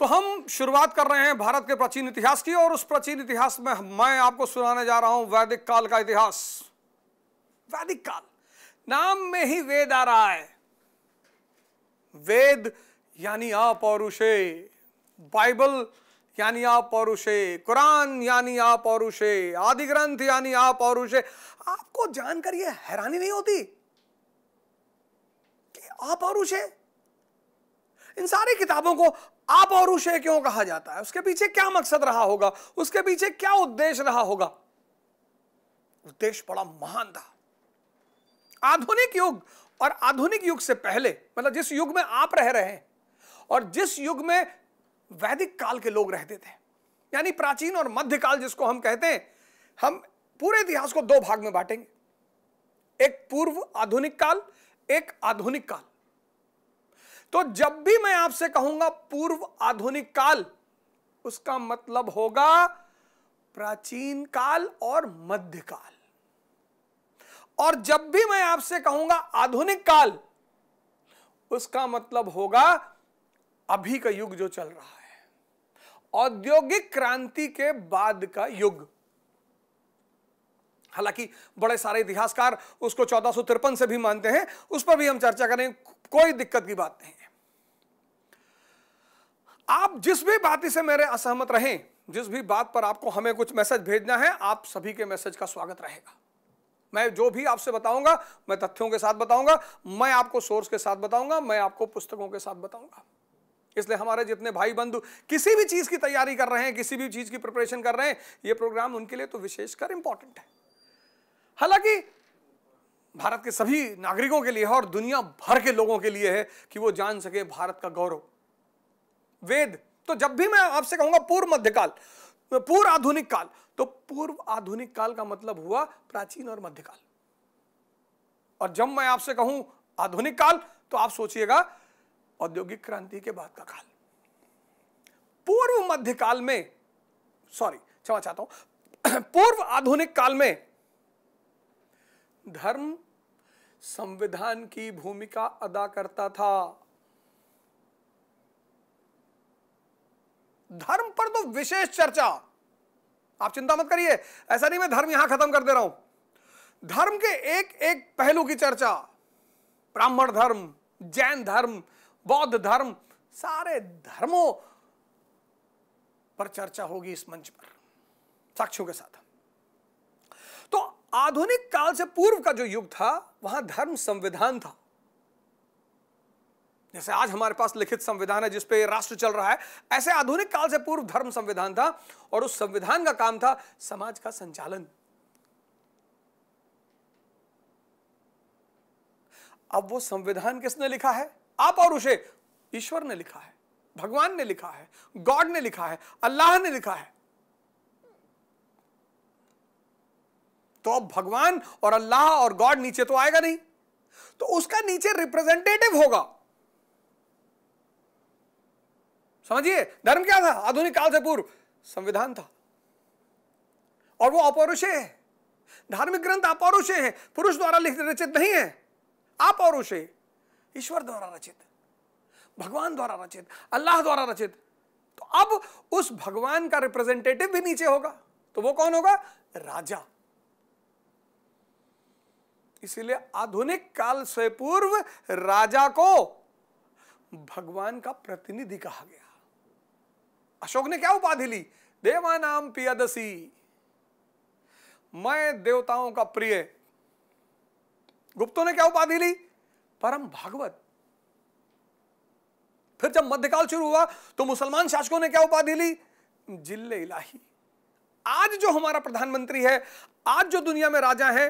तो हम शुरुआत कर रहे हैं भारत के प्राचीन इतिहास की और उस प्राचीन इतिहास में मैं आपको सुनाने जा रहा हूं वैदिक काल का इतिहास वैदिक काल नाम में ही वेद आ रहा है वेद यानी आप और उषे बाइबल यानी आप और उषे कुरान यानी आप और उषे आदि ग्रंथ यानी आप और उषे आपको जानकर यह हैरानी नहीं होती कि आप और उषे इन सारी किताबों को आप और उशे क्यों कहा जाता है उसके पीछे क्या मकसद रहा होगा उसके पीछे क्या उद्देश्य रहा होगा उद्देश्य बड़ा महान था आधुनिक युग और आधुनिक युग से पहले मतलब जिस युग में आप रह रहे हैं और जिस युग में वैदिक काल के लोग रहते थे यानी प्राचीन और मध्य काल जिसको हम कहते हैं हम पूरे इतिहास को दो भाग में बांटेंगे एक पूर्व आधुनिक काल एक आधुनिक काल तो जब भी मैं आपसे कहूंगा पूर्व आधुनिक काल उसका मतलब होगा प्राचीन काल और मध्य काल और जब भी मैं आपसे कहूंगा आधुनिक काल उसका मतलब होगा अभी का युग जो चल रहा है औद्योगिक क्रांति के बाद का युग हालांकि बड़े सारे इतिहासकार उसको चौदह से भी मानते हैं उस पर भी हम चर्चा करें कोई दिक्कत की बात नहीं आप जिस भी बात से मेरे असहमत रहें जिस भी बात पर आपको हमें कुछ मैसेज भेजना है आप सभी के मैसेज का स्वागत रहेगा मैं जो भी आपसे बताऊंगा मैं तथ्यों के साथ बताऊंगा मैं आपको सोर्स के साथ बताऊंगा मैं आपको पुस्तकों के साथ बताऊंगा इसलिए हमारे जितने भाई बंधु किसी भी चीज़ की तैयारी कर रहे हैं किसी भी चीज़ की प्रिपरेशन कर रहे हैं ये प्रोग्राम उनके लिए तो विशेषकर इंपॉर्टेंट है हालांकि भारत के सभी नागरिकों के लिए है और दुनिया भर के लोगों के लिए है कि वो जान सके भारत का गौरव वेद तो जब भी मैं आपसे कहूंगा पूर्व मध्यकाल पूर्व आधुनिक काल तो पूर्व आधुनिक काल का मतलब हुआ प्राचीन और मध्यकाल और जब मैं आपसे कहूं आधुनिक काल तो आप सोचिएगा औद्योगिक क्रांति के बाद का काल पूर्व मध्यकाल में सॉरी क्षमा चाहता हूं पूर्व आधुनिक काल में धर्म संविधान की भूमिका अदा करता था धर्म पर तो विशेष चर्चा आप चिंता मत करिए ऐसा नहीं मैं धर्म यहां खत्म कर दे रहा हूं धर्म के एक एक पहलू की चर्चा ब्राह्मण धर्म जैन धर्म बौद्ध धर्म सारे धर्मों पर चर्चा होगी इस मंच पर साक्षियों के साथ आधुनिक काल से पूर्व का जो युग था वहां धर्म संविधान था जैसे आज हमारे पास लिखित संविधान है जिसपे राष्ट्र चल रहा है ऐसे आधुनिक काल से पूर्व धर्म संविधान था और उस संविधान का काम था समाज का संचालन अब वो संविधान किसने लिखा है आप और उसे ईश्वर ने लिखा है भगवान ने लिखा है गॉड ने लिखा है अल्लाह ने लिखा है तो अब भगवान और अल्लाह और गॉड नीचे तो आएगा नहीं तो उसका नीचे रिप्रेजेंटेटिव होगा समझिए धर्म क्या था आधुनिक काल से पूर्व संविधान था और वो अपौरुषे है धार्मिक ग्रंथ अपौरुषे है पुरुष द्वारा लिखित रचित नहीं है अपौरुषे ईश्वर द्वारा रचित भगवान द्वारा रचित अल्लाह द्वारा रचित तो अब उस भगवान का रिप्रेजेंटेटिव भी नीचे होगा तो वो कौन होगा राजा इसीलिए आधुनिक काल से पूर्व राजा को भगवान का प्रतिनिधि कहा गया अशोक ने क्या उपाधि ली देवा नाम पियादसी मैं देवताओं का प्रिय गुप्तों ने क्या उपाधि ली परम भागवत फिर जब मध्यकाल शुरू हुआ तो मुसलमान शासकों ने क्या उपाधि ली जिले इलाही आज जो हमारा प्रधानमंत्री है आज जो दुनिया में राजा है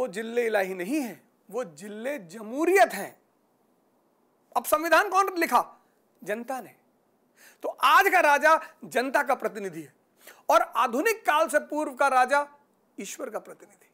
वो जिले इलाही नहीं है वो जिले जमूरियत हैं अब संविधान कौन लिखा जनता ने तो आज का राजा जनता का प्रतिनिधि है और आधुनिक काल से पूर्व का राजा ईश्वर का प्रतिनिधि